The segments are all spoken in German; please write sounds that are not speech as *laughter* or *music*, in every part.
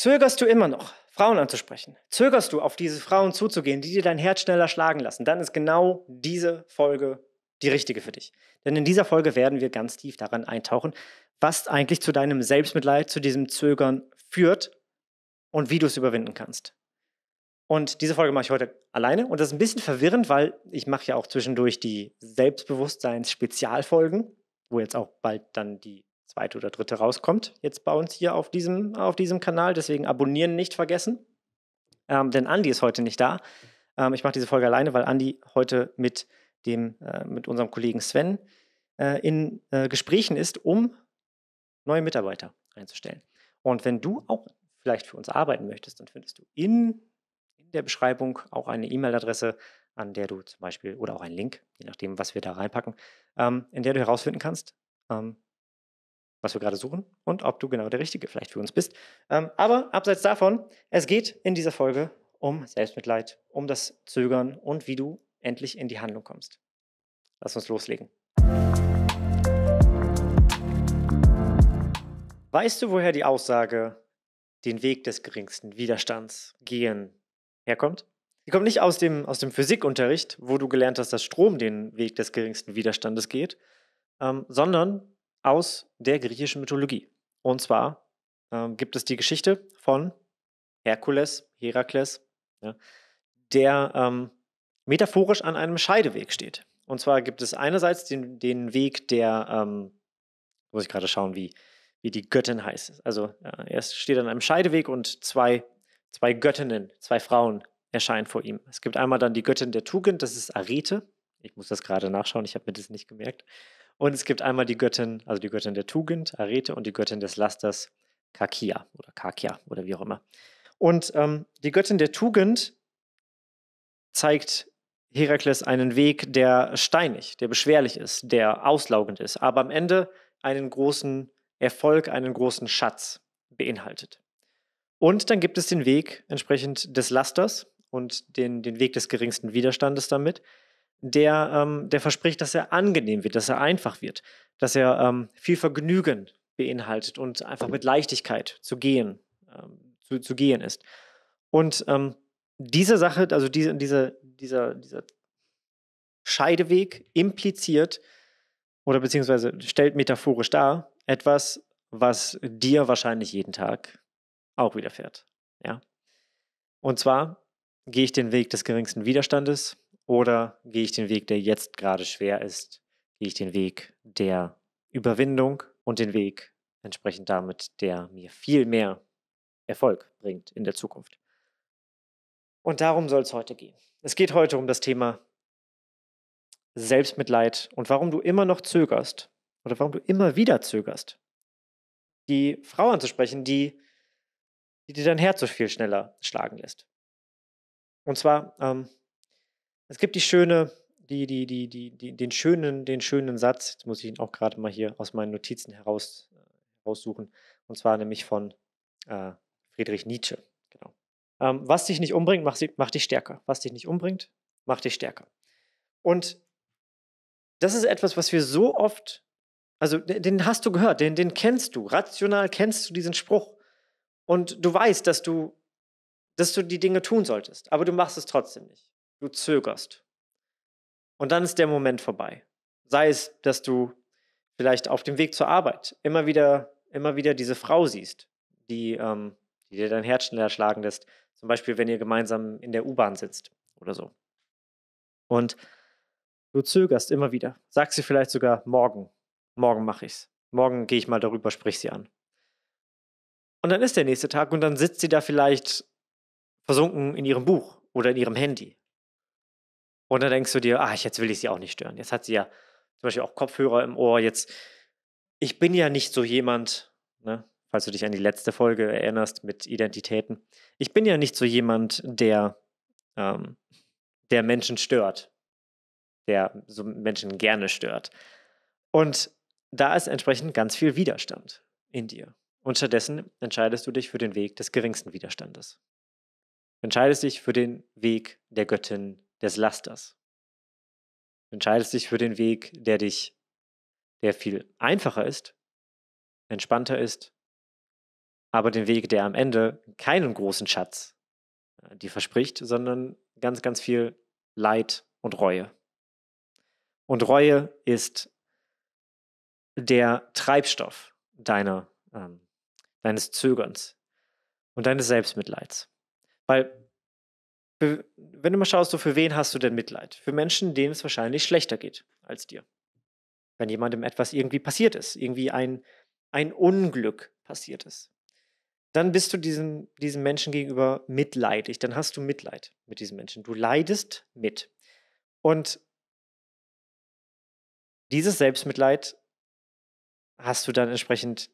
Zögerst du immer noch, Frauen anzusprechen? Zögerst du, auf diese Frauen zuzugehen, die dir dein Herz schneller schlagen lassen? Dann ist genau diese Folge die richtige für dich. Denn in dieser Folge werden wir ganz tief daran eintauchen, was eigentlich zu deinem Selbstmitleid, zu diesem Zögern führt und wie du es überwinden kannst. Und diese Folge mache ich heute alleine und das ist ein bisschen verwirrend, weil ich mache ja auch zwischendurch die Selbstbewusstseins-Spezialfolgen, wo jetzt auch bald dann die zweite oder dritte rauskommt, jetzt bei uns hier auf diesem, auf diesem Kanal. Deswegen abonnieren nicht vergessen. Ähm, denn Andi ist heute nicht da. Ähm, ich mache diese Folge alleine, weil Andi heute mit, dem, äh, mit unserem Kollegen Sven äh, in äh, Gesprächen ist, um neue Mitarbeiter einzustellen. Und wenn du auch vielleicht für uns arbeiten möchtest, dann findest du in, in der Beschreibung auch eine E-Mail-Adresse, an der du zum Beispiel, oder auch einen Link, je nachdem, was wir da reinpacken, ähm, in der du herausfinden kannst, ähm, was wir gerade suchen und ob du genau der Richtige vielleicht für uns bist. Ähm, aber abseits davon, es geht in dieser Folge um Selbstmitleid, um das Zögern und wie du endlich in die Handlung kommst. Lass uns loslegen. Weißt du, woher die Aussage den Weg des geringsten Widerstands gehen herkommt? Die kommt nicht aus dem, aus dem Physikunterricht, wo du gelernt hast, dass Strom den Weg des geringsten Widerstandes geht, ähm, sondern aus der griechischen Mythologie. Und zwar ähm, gibt es die Geschichte von Herkules, Herakles, ja, der ähm, metaphorisch an einem Scheideweg steht. Und zwar gibt es einerseits den, den Weg der, ähm, muss ich gerade schauen, wie, wie die Göttin heißt. Also ja, äh, er steht an einem Scheideweg und zwei, zwei Göttinnen, zwei Frauen erscheinen vor ihm. Es gibt einmal dann die Göttin der Tugend, das ist Arete. Ich muss das gerade nachschauen, ich habe mir das nicht gemerkt. Und es gibt einmal die Göttin, also die Göttin der Tugend, Arete, und die Göttin des Lasters, Kakia oder Kakia oder wie auch immer. Und ähm, die Göttin der Tugend zeigt Herakles einen Weg, der steinig, der beschwerlich ist, der auslaugend ist, aber am Ende einen großen Erfolg, einen großen Schatz beinhaltet. Und dann gibt es den Weg entsprechend des Lasters und den, den Weg des geringsten Widerstandes damit, der, ähm, der verspricht, dass er angenehm wird, dass er einfach wird, dass er ähm, viel Vergnügen beinhaltet und einfach mit Leichtigkeit zu gehen, ähm, zu, zu, gehen ist. Und ähm, diese Sache, also diese, diese, dieser, dieser Scheideweg impliziert oder beziehungsweise stellt metaphorisch dar etwas, was dir wahrscheinlich jeden Tag auch widerfährt. Ja? Und zwar gehe ich den Weg des geringsten Widerstandes oder gehe ich den Weg, der jetzt gerade schwer ist? Gehe ich den Weg der Überwindung und den Weg entsprechend damit, der mir viel mehr Erfolg bringt in der Zukunft? Und darum soll es heute gehen. Es geht heute um das Thema Selbstmitleid und warum du immer noch zögerst oder warum du immer wieder zögerst, die Frau anzusprechen, die, die dir dein Herz so viel schneller schlagen lässt. Und zwar ähm, es gibt die schöne, die, die, die, die, die, den, schönen, den schönen Satz, jetzt muss ich ihn auch gerade mal hier aus meinen Notizen heraus, heraussuchen, äh, und zwar nämlich von äh, Friedrich Nietzsche. Genau. Ähm, was dich nicht umbringt, macht, macht dich stärker. Was dich nicht umbringt, macht dich stärker. Und das ist etwas, was wir so oft, also den hast du gehört, den, den kennst du, rational kennst du diesen Spruch. Und du weißt, dass du, dass du die Dinge tun solltest, aber du machst es trotzdem nicht du zögerst. Und dann ist der Moment vorbei. Sei es, dass du vielleicht auf dem Weg zur Arbeit immer wieder, immer wieder diese Frau siehst, die, ähm, die dir dein Herz schneller schlagen lässt. Zum Beispiel, wenn ihr gemeinsam in der U-Bahn sitzt oder so. Und du zögerst immer wieder. Sagst sie vielleicht sogar morgen. Morgen mache ich's. Morgen gehe ich mal darüber, sprich sie an. Und dann ist der nächste Tag und dann sitzt sie da vielleicht versunken in ihrem Buch oder in ihrem Handy und dann denkst du dir, ah, jetzt will ich sie auch nicht stören. Jetzt hat sie ja zum Beispiel auch Kopfhörer im Ohr. Jetzt, ich bin ja nicht so jemand, ne, falls du dich an die letzte Folge erinnerst mit Identitäten. Ich bin ja nicht so jemand, der, ähm, der Menschen stört, der so Menschen gerne stört. Und da ist entsprechend ganz viel Widerstand in dir. Und stattdessen entscheidest du dich für den Weg des geringsten Widerstandes. Entscheidest dich für den Weg der Göttin des Lasters. Du entscheidest dich für den Weg, der dich, der viel einfacher ist, entspannter ist, aber den Weg, der am Ende keinen großen Schatz äh, dir verspricht, sondern ganz, ganz viel Leid und Reue. Und Reue ist der Treibstoff deiner, ähm, deines Zögerns und deines Selbstmitleids. Weil für, wenn du mal schaust, so für wen hast du denn Mitleid? Für Menschen, denen es wahrscheinlich schlechter geht als dir. Wenn jemandem etwas irgendwie passiert ist, irgendwie ein, ein Unglück passiert ist, dann bist du diesem, diesem Menschen gegenüber mitleidig, dann hast du Mitleid mit diesem Menschen. Du leidest mit. Und dieses Selbstmitleid hast du dann entsprechend,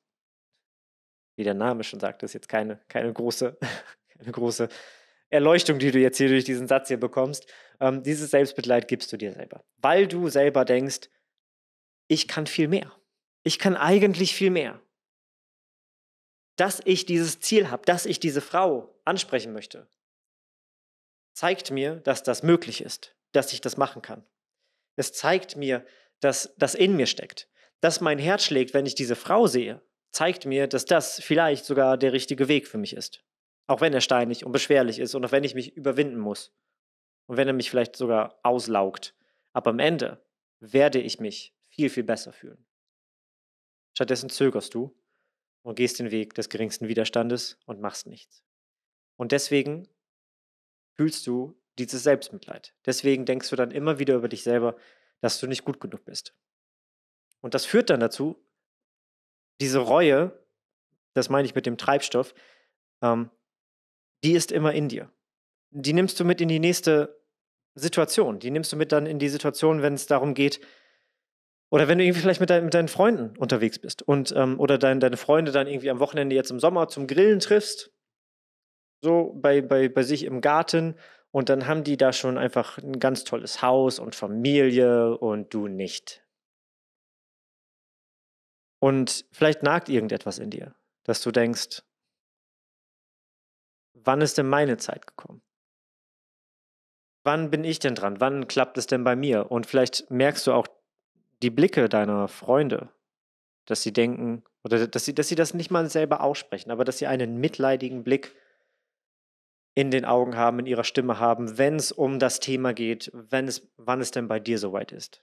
wie der Name schon sagt, das ist jetzt keine, keine große, *laughs* keine große Erleuchtung, die du jetzt hier durch diesen Satz hier bekommst. Ähm, dieses Selbstmitleid gibst du dir selber, weil du selber denkst, ich kann viel mehr. Ich kann eigentlich viel mehr. Dass ich dieses Ziel habe, dass ich diese Frau ansprechen möchte, zeigt mir, dass das möglich ist, dass ich das machen kann. Es zeigt mir, dass das in mir steckt. Dass mein Herz schlägt, wenn ich diese Frau sehe, zeigt mir, dass das vielleicht sogar der richtige Weg für mich ist. Auch wenn er steinig und beschwerlich ist und auch wenn ich mich überwinden muss. Und wenn er mich vielleicht sogar auslaugt. Aber am Ende werde ich mich viel, viel besser fühlen. Stattdessen zögerst du und gehst den Weg des geringsten Widerstandes und machst nichts. Und deswegen fühlst du dieses Selbstmitleid. Deswegen denkst du dann immer wieder über dich selber, dass du nicht gut genug bist. Und das führt dann dazu, diese Reue, das meine ich mit dem Treibstoff, ähm, die ist immer in dir. Die nimmst du mit in die nächste Situation. Die nimmst du mit dann in die Situation, wenn es darum geht, oder wenn du irgendwie vielleicht mit, dein, mit deinen Freunden unterwegs bist und ähm, oder dein, deine Freunde dann irgendwie am Wochenende jetzt im Sommer zum Grillen triffst, so bei, bei, bei sich im Garten und dann haben die da schon einfach ein ganz tolles Haus und Familie und du nicht. Und vielleicht nagt irgendetwas in dir, dass du denkst, wann ist denn meine Zeit gekommen? Wann bin ich denn dran? Wann klappt es denn bei mir? Und vielleicht merkst du auch die Blicke deiner Freunde, dass sie denken, oder dass sie, dass sie das nicht mal selber aussprechen, aber dass sie einen mitleidigen Blick in den Augen haben, in ihrer Stimme haben, wenn es um das Thema geht, wenn es, wann es denn bei dir soweit ist.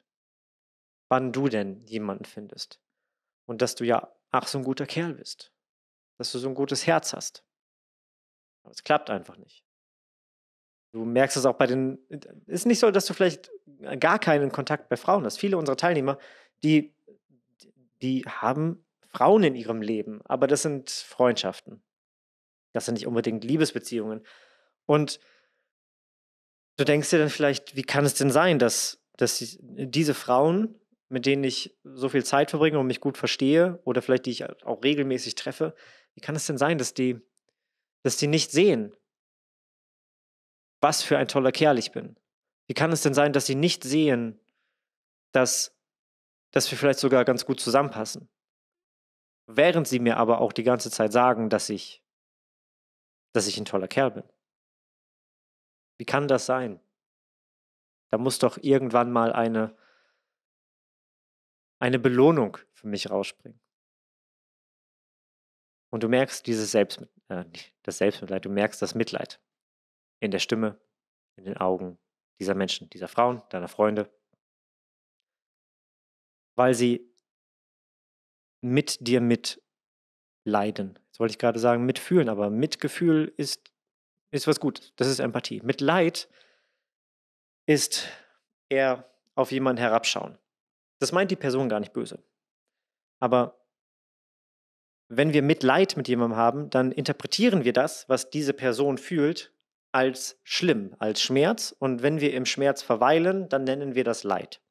Wann du denn jemanden findest. Und dass du ja, ach, so ein guter Kerl bist. Dass du so ein gutes Herz hast. Aber es klappt einfach nicht. Du merkst es auch bei den. Es äh, Ist nicht so, dass du vielleicht gar keinen Kontakt bei Frauen hast. Viele unserer Teilnehmer, die, die haben Frauen in ihrem Leben, aber das sind Freundschaften. Das sind nicht unbedingt Liebesbeziehungen. Und du denkst dir dann vielleicht, wie kann es denn sein, dass, dass diese Frauen, mit denen ich so viel Zeit verbringe und mich gut verstehe oder vielleicht die ich auch regelmäßig treffe, wie kann es denn sein, dass die dass die nicht sehen, was für ein toller Kerl ich bin. Wie kann es denn sein, dass sie nicht sehen, dass, dass wir vielleicht sogar ganz gut zusammenpassen? Während sie mir aber auch die ganze Zeit sagen, dass ich, dass ich ein toller Kerl bin. Wie kann das sein? Da muss doch irgendwann mal eine, eine Belohnung für mich rausspringen. Und du merkst dieses Selbstmitleid. Äh, das Selbstmitleid, du merkst das Mitleid in der Stimme, in den Augen dieser Menschen, dieser Frauen, deiner Freunde, weil sie mit dir mitleiden. Jetzt wollte ich gerade sagen, mitfühlen, aber Mitgefühl ist, ist was Gutes. Das ist Empathie. Mitleid ist eher auf jemanden herabschauen. Das meint die Person gar nicht böse. Aber wenn wir Mitleid mit jemandem haben, dann interpretieren wir das, was diese Person fühlt, als schlimm, als Schmerz. Und wenn wir im Schmerz verweilen, dann nennen wir das Leid.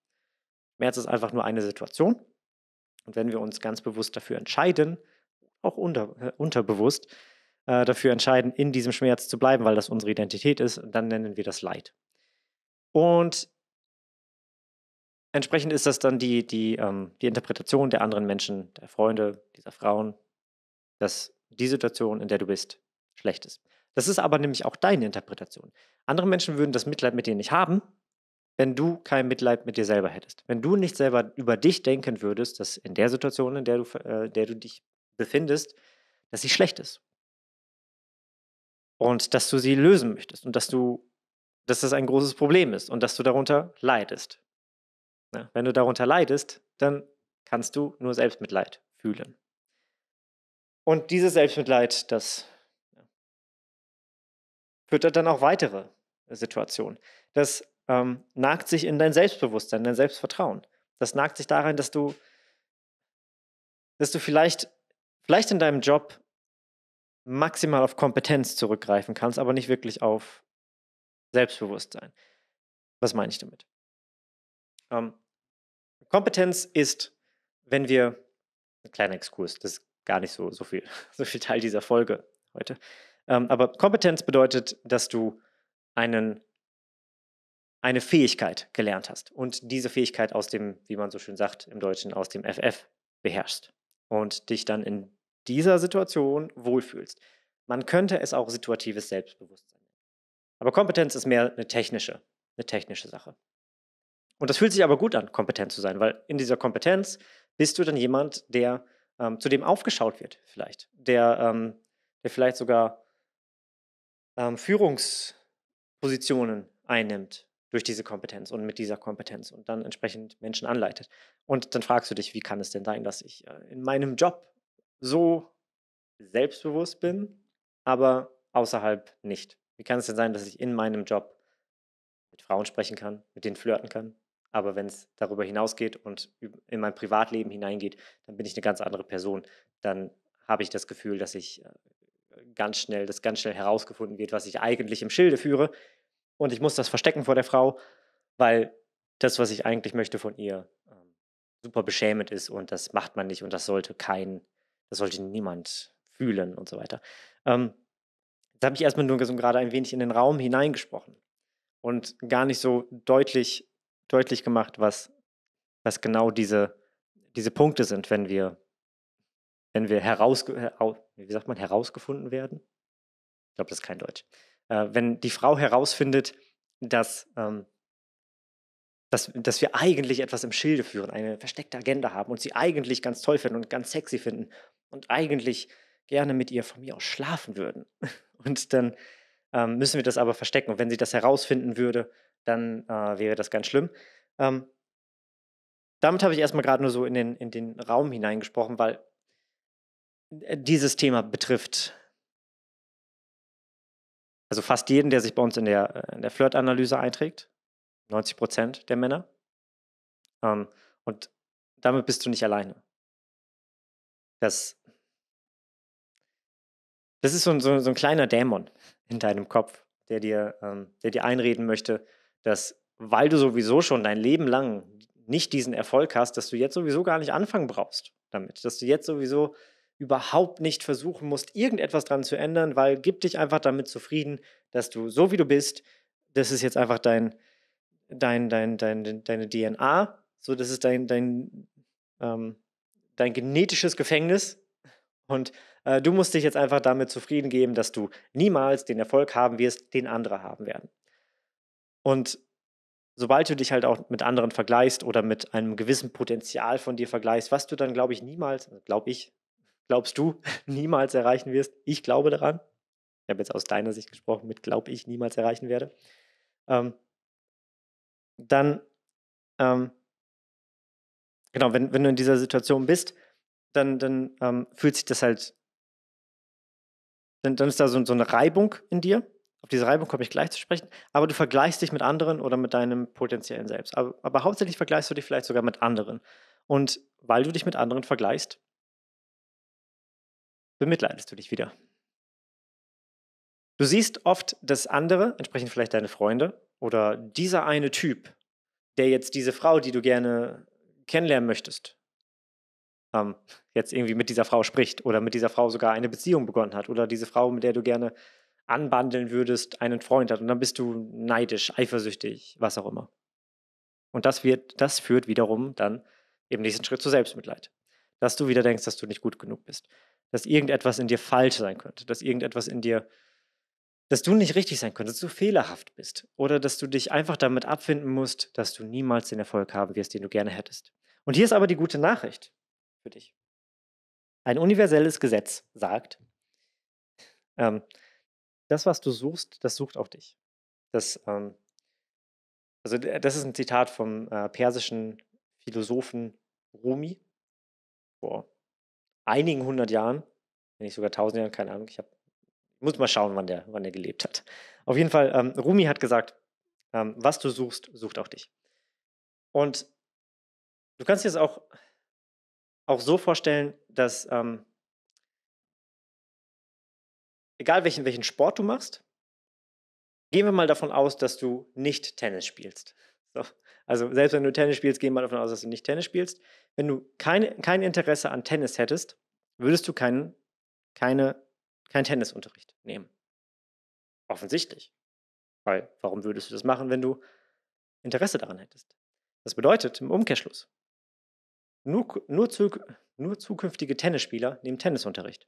Schmerz ist einfach nur eine Situation. Und wenn wir uns ganz bewusst dafür entscheiden, auch unter, äh, unterbewusst äh, dafür entscheiden, in diesem Schmerz zu bleiben, weil das unsere Identität ist, dann nennen wir das Leid. Und entsprechend ist das dann die, die, ähm, die Interpretation der anderen Menschen, der Freunde, dieser Frauen, dass die Situation, in der du bist, schlecht ist. Das ist aber nämlich auch deine Interpretation. Andere Menschen würden das Mitleid mit dir nicht haben, wenn du kein Mitleid mit dir selber hättest. Wenn du nicht selber über dich denken würdest, dass in der Situation, in der du, äh, der du dich befindest, dass sie schlecht ist. Und dass du sie lösen möchtest und dass du, dass das ein großes Problem ist und dass du darunter leidest. Ja, ne? wenn du darunter leidest, dann kannst du nur Selbstmitleid fühlen. Und dieses Selbstmitleid, das füttert dann auch weitere Situationen. Das ähm, nagt sich in dein Selbstbewusstsein, dein Selbstvertrauen. Das nagt sich daran, dass du, dass du vielleicht, vielleicht in deinem Job maximal auf Kompetenz zurückgreifen kannst, aber nicht wirklich auf Selbstbewusstsein. Was meine ich damit? Ähm, Kompetenz ist, wenn wir, ein kleiner Exkurs, das gar nicht so, so, viel, *laughs* so viel Teil dieser Folge heute. Ähm, aber Kompetenz bedeutet, dass du einen, eine Fähigkeit gelernt hast und diese Fähigkeit aus dem, wie man so schön sagt im Deutschen, aus dem FF beherrschst und dich dann in dieser Situation wohlfühlst. Man könnte es auch situatives Selbstbewusstsein nennen. Aber Kompetenz ist mehr eine technische, eine technische Sache. Und das fühlt sich aber gut an, kompetent zu sein, weil in dieser Kompetenz bist du dann jemand, der ähm, zu dem aufgeschaut wird, vielleicht, der, ähm, der vielleicht sogar ähm, Führungspositionen einnimmt durch diese Kompetenz und mit dieser Kompetenz und dann entsprechend Menschen anleitet. Und dann fragst du dich, wie kann es denn sein, dass ich äh, in meinem Job so selbstbewusst bin, aber außerhalb nicht? Wie kann es denn sein, dass ich in meinem Job mit Frauen sprechen kann, mit denen flirten kann, aber wenn es darüber hinausgeht und in mein Privatleben hineingeht, dann bin ich eine ganz andere Person. Dann habe ich das Gefühl, dass ich äh, ganz schnell, dass ganz schnell herausgefunden wird, was ich eigentlich im Schilde führe. Und ich muss das verstecken vor der Frau, weil das, was ich eigentlich möchte von ihr, ähm, super beschämend ist und das macht man nicht und das sollte kein, das sollte niemand fühlen und so weiter. Ähm, da habe ich erstmal nur gerade ein wenig in den Raum hineingesprochen und gar nicht so deutlich deutlich gemacht, was, was genau diese, diese Punkte sind, wenn wir, wenn wir heraus, äh, wie sagt man, herausgefunden werden. Ich glaube, das ist kein Deutsch. Äh, wenn die Frau herausfindet, dass, ähm, dass, dass wir eigentlich etwas im Schilde führen, eine versteckte Agenda haben und sie eigentlich ganz toll finden und ganz sexy finden und eigentlich gerne mit ihr von mir aus schlafen würden. *laughs* Und dann ähm, müssen wir das aber verstecken. Und wenn sie das herausfinden würde, dann äh, wäre das ganz schlimm. Ähm, damit habe ich erstmal gerade nur so in den, in den Raum hineingesprochen, weil äh, dieses Thema betrifft also fast jeden, der sich bei uns in der, äh, in der Flirt-Analyse einträgt. 90 Prozent der Männer. Ähm, und damit bist du nicht alleine. Das, das ist so ein, so, ein kleiner Dämon in deinem Kopf, der dir, ähm, der dir einreden möchte, dass weil du sowieso schon dein Leben lang nicht diesen Erfolg hast, dass du jetzt sowieso gar nicht anfangen brauchst damit, dass du jetzt sowieso überhaupt nicht versuchen musst, irgendetwas dran zu ändern, weil gib dich einfach damit zufrieden, dass du so wie du bist, das ist jetzt einfach dein, dein, dein, dein, deine DNA, so das ist dein, dein, ähm, dein genetisches Gefängnis und äh, du musst dich jetzt einfach damit zufrieden geben, dass du niemals den Erfolg haben wirst, den andere haben werden. Und sobald du dich halt auch mit anderen vergleichst oder mit einem gewissen Potenzial von dir vergleichst, was du dann, glaube ich, niemals, also, glaube ich, glaubst du, *laughs* niemals erreichen wirst, ich glaube daran, ich habe jetzt aus deiner Sicht gesprochen, mit glaube ich niemals erreichen werde, ähm, dann, ähm, genau, wenn, wenn du in dieser Situation bist, dann, dann ähm, fühlt sich das halt, dann, dann ist da so, so eine Reibung in dir diese Reibung komme ich gleich zu sprechen, aber du vergleichst dich mit anderen oder mit deinem potenziellen Selbst. Aber, aber hauptsächlich vergleichst du dich vielleicht sogar mit anderen. Und weil du dich mit anderen vergleichst, bemitleidest du dich wieder. Du siehst oft, dass andere, entsprechend vielleicht deine Freunde oder dieser eine Typ, der jetzt diese Frau, die du gerne kennenlernen möchtest, ähm, jetzt irgendwie mit dieser Frau spricht oder mit dieser Frau sogar eine Beziehung begonnen hat oder diese Frau, mit der du gerne anbandeln würdest, einen Freund hat und dann bist du neidisch, eifersüchtig, was auch immer. Und das, wird, das führt wiederum dann im nächsten Schritt zu Selbstmitleid. Dass du wieder denkst, dass du nicht gut genug bist. Dass irgendetwas in dir falsch sein könnte. Dass irgendetwas in dir, dass du nicht richtig sein könntest, dass du fehlerhaft bist. Oder dass du dich einfach damit abfinden musst, dass du niemals den Erfolg haben wirst, den du gerne hättest. Und hier ist aber die gute Nachricht für dich. Ein universelles Gesetz sagt, ähm, das, was du suchst, das sucht auch dich. Das, ähm, also äh, das ist ein Zitat vom äh, persischen Philosophen Rumi vor einigen hundert Jahren, wenn nicht sogar tausend Jahren, keine Ahnung. Ich hab, muss mal schauen, wann der, wann der gelebt hat. Auf jeden Fall, ähm, Rumi hat gesagt, ähm, was du suchst, sucht auch dich. Und du kannst dir das auch, auch so vorstellen, dass ähm, egal welchen, welchen Sport du machst, gehen wir mal davon aus, dass du nicht Tennis spielst. So. Also selbst wenn du Tennis spielst, gehen wir mal davon aus, dass du nicht Tennis spielst. Wenn du keine, kein Interesse an Tennis hättest, würdest du keinen, keine, keinen Tennisunterricht nehmen. Offensichtlich. Weil warum würdest du das machen, wenn du Interesse daran hättest? Das bedeutet im Umkehrschluss, nur, nur, zu, nur zukünftige Tennisspieler nehmen Tennisunterricht.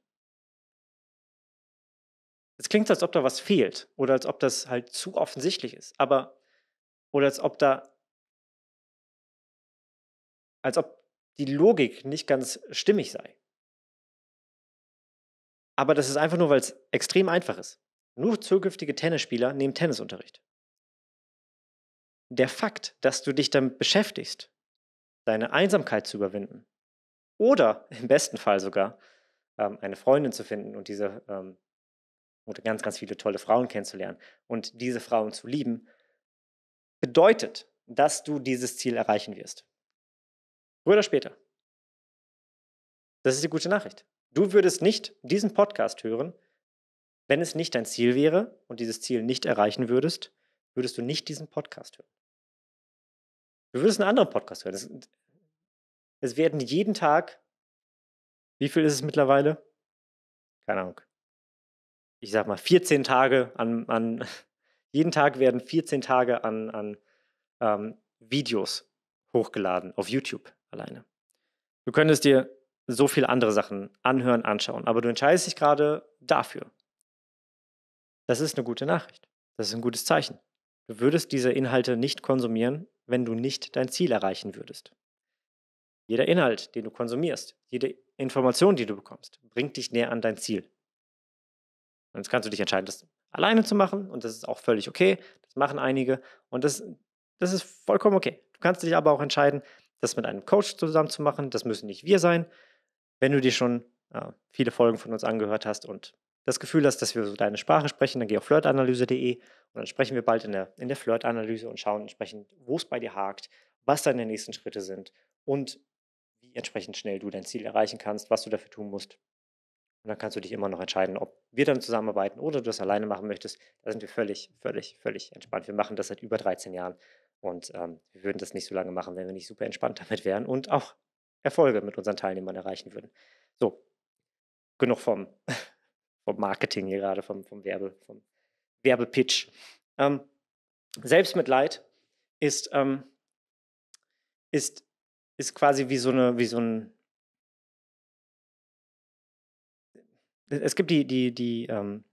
Es klingt, als ob da was fehlt oder als ob das halt zu offensichtlich ist, aber oder als ob da als ob die Logik nicht ganz stimmig sei. Aber das ist einfach nur, weil es extrem einfach ist. Nur zukünftige Tennisspieler nehmen Tennisunterricht. Der Fakt, dass du dich damit beschäftigst, deine Einsamkeit zu überwinden oder im besten Fall sogar ähm, eine Freundin zu finden und diese ähm, und ganz, ganz viele tolle Frauen kennenzulernen und diese Frauen zu lieben, bedeutet, dass du dieses Ziel erreichen wirst. Früher oder später. Das ist die gute Nachricht. Du würdest nicht diesen Podcast hören, wenn es nicht dein Ziel wäre und dieses Ziel nicht erreichen würdest, würdest du nicht diesen Podcast hören. Du würdest einen anderen Podcast hören. Es, es werden jeden Tag, wie viel ist es mittlerweile? Keine Ahnung, ich sag mal, 14 Tage an, an *laughs* jeden Tag werden 14 Tage an, an ähm, Videos hochgeladen auf YouTube alleine. Du könntest dir so viele andere Sachen anhören, anschauen, aber du entscheidest dich gerade dafür. Das ist eine gute Nachricht. Das ist ein gutes Zeichen. Du würdest diese Inhalte nicht konsumieren, wenn du nicht dein Ziel erreichen würdest. Jeder Inhalt, den du konsumierst, jede Information, die du bekommst, bringt dich näher an dein Ziel. Und jetzt kannst du dich entscheiden, das alleine zu machen und das ist auch völlig okay. Das machen einige und das, das ist vollkommen okay. Du kannst dich aber auch entscheiden, das mit einem Coach zusammen zu machen. Das müssen nicht wir sein. Wenn du dir schon äh, viele Folgen von uns angehört hast und das Gefühl hast, dass wir so deine Sprache sprechen, dann geh auf flirtanalyse.de und dann sprechen wir bald in der, in der Flirtanalyse und schauen entsprechend, wo es bei dir hakt, was deine nächsten Schritte sind und wie entsprechend schnell du dein Ziel erreichen kannst, was du dafür tun musst und dann kannst du dich immer noch entscheiden, ob wir dann zusammenarbeiten oder du das alleine machen möchtest. Da sind wir völlig, völlig, völlig entspannt. Wir machen das seit über 13 Jahren und ähm, wir würden das nicht so lange machen, wenn wir nicht super entspannt damit wären und auch Erfolge mit unseren Teilnehmern erreichen würden. So, genug vom, *laughs* vom Marketing hier gerade, vom, vom, Werbe, vom Werbepitch. Ähm, Selbstmitleid ist, ähm, ist, ist quasi wie so, eine, wie so ein es gibt die, die, die, ähm,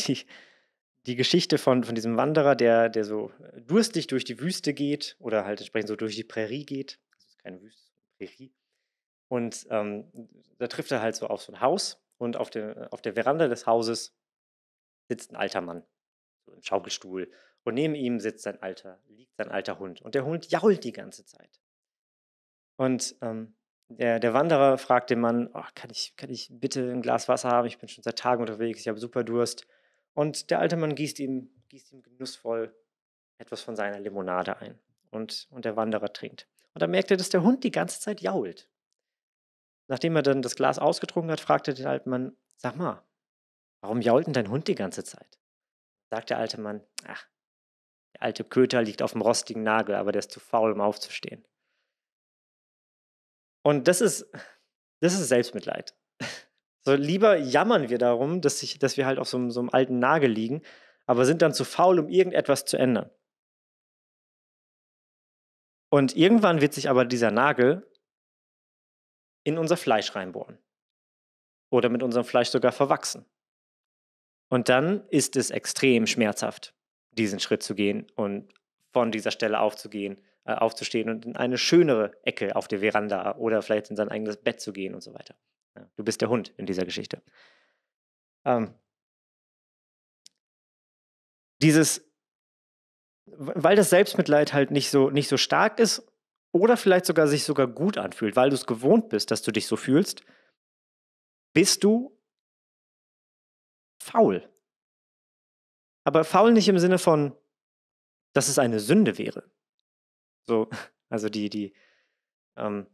die, die Geschichte von, von diesem Wanderer, der, der so äh, durstig durch die Wüste geht oder halt entsprechend so durch die Prärie geht. Das also ist keine Wüste, Prärie. Und ähm, da trifft er halt so auf so ein Haus und auf der, auf der Veranda des Hauses sitzt ein alter Mann, so im Schaukelstuhl. Und neben ihm sitzt sein alter, liegt sein alter Hund. Und der Hund jault die ganze Zeit. Und ähm, der, der Wanderer fragt den Mann, oh, kann, ich, kann ich bitte ein Glas Wasser haben? Ich bin schon seit Tagen unterwegs, ich habe super Durst. Und der alte Mann gießt ihm, gießt ihm genussvoll etwas von seiner Limonade ein. Und, und der Wanderer trinkt. Und dann merkt er, dass der Hund die ganze Zeit jault. Nachdem er dann das Glas ausgetrunken hat, fragt er den alten Mann, sag mal, warum jault denn dein Hund die ganze Zeit? Sagt der alte Mann, ach, der alte Köter liegt auf dem rostigen Nagel, aber der ist zu faul, um aufzustehen. Und das ist, das ist Selbstmitleid. So lieber jammern wir darum, dass, ich, dass wir halt auf so, so einem alten Nagel liegen, aber sind dann zu faul, um irgendetwas zu ändern. Und irgendwann wird sich aber dieser Nagel in unser Fleisch reinbohren oder mit unserem Fleisch sogar verwachsen. Und dann ist es extrem schmerzhaft, diesen Schritt zu gehen und von dieser Stelle aufzugehen äh, aufzustehen und in eine schönere Ecke auf der Veranda oder vielleicht in sein eigenes Bett zu gehen und so weiter. Ja, du bist der Hund in dieser Geschichte. Ähm, dieses, weil das Selbstmitleid halt nicht so, nicht so stark ist oder vielleicht sogar sich sogar gut anfühlt, weil du es gewohnt bist, dass du dich so fühlst, bist du faul. Aber faul nicht im Sinne von, dass es eine Sünde wäre. So, *laughs* also die, die, ähm,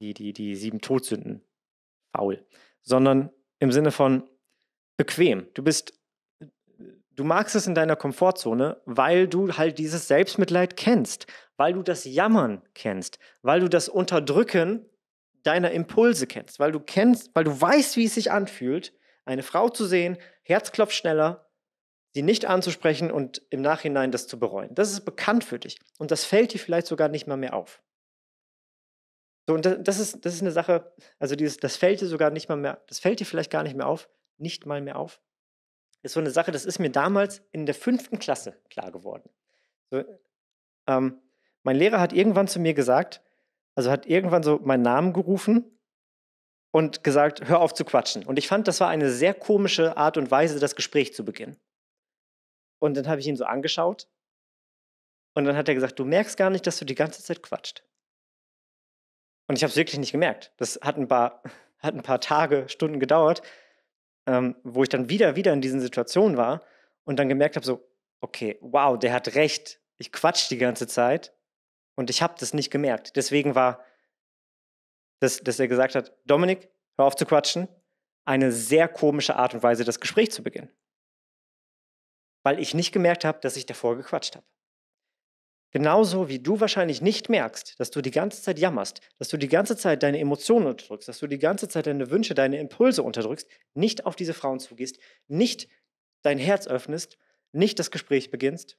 die, die, die sieben Todsünden faul, sondern im Sinne von bequem. Du bist, du magst es in deiner Komfortzone, weil du halt dieses Selbstmitleid kennst, weil du das Jammern kennst, weil du das Unterdrücken deiner Impulse kennst, weil du kennst, weil du weißt, wie es sich anfühlt, eine Frau zu sehen, Herz klopft schneller, die nicht anzusprechen und im Nachhinein das zu bereuen. Das ist bekannt für dich und das fällt dir vielleicht sogar nicht mal mehr auf. So, und das ist, das ist eine Sache, also dieses, das fällt dir sogar nicht mal mehr, das fällt dir vielleicht gar nicht mehr auf, nicht mal mehr auf. Das ist so eine Sache, das ist mir damals in der fünften Klasse klar geworden. So, ähm, mein Lehrer hat irgendwann zu mir gesagt, also hat irgendwann so meinen Namen gerufen und gesagt, hör auf zu quatschen. Und ich fand, das war eine sehr komische Art und Weise, das Gespräch zu beginnen. Und dann habe ich ihn so angeschaut. Und dann hat er gesagt, du merkst gar nicht, dass du die ganze Zeit quatscht. Und ich habe es wirklich nicht gemerkt. Das hat ein paar, *laughs* hat ein paar Tage, Stunden gedauert, ähm, wo ich dann wieder, wieder in diesen Situationen war und dann gemerkt habe, so, okay, wow, der hat recht. Ich quatsch die ganze Zeit und ich habe das nicht gemerkt. Deswegen war, das, dass er gesagt hat, Dominik, hör auf zu quatschen, eine sehr komische Art und Weise, das Gespräch zu beginnen weil ich nicht gemerkt habe, dass ich davor gequatscht habe. Genauso wie du wahrscheinlich nicht merkst, dass du die ganze Zeit jammerst, dass du die ganze Zeit deine Emotionen unterdrückst, dass du die ganze Zeit deine Wünsche, deine Impulse unterdrückst, nicht auf diese Frauen zugehst, nicht dein Herz öffnest, nicht das Gespräch beginnst,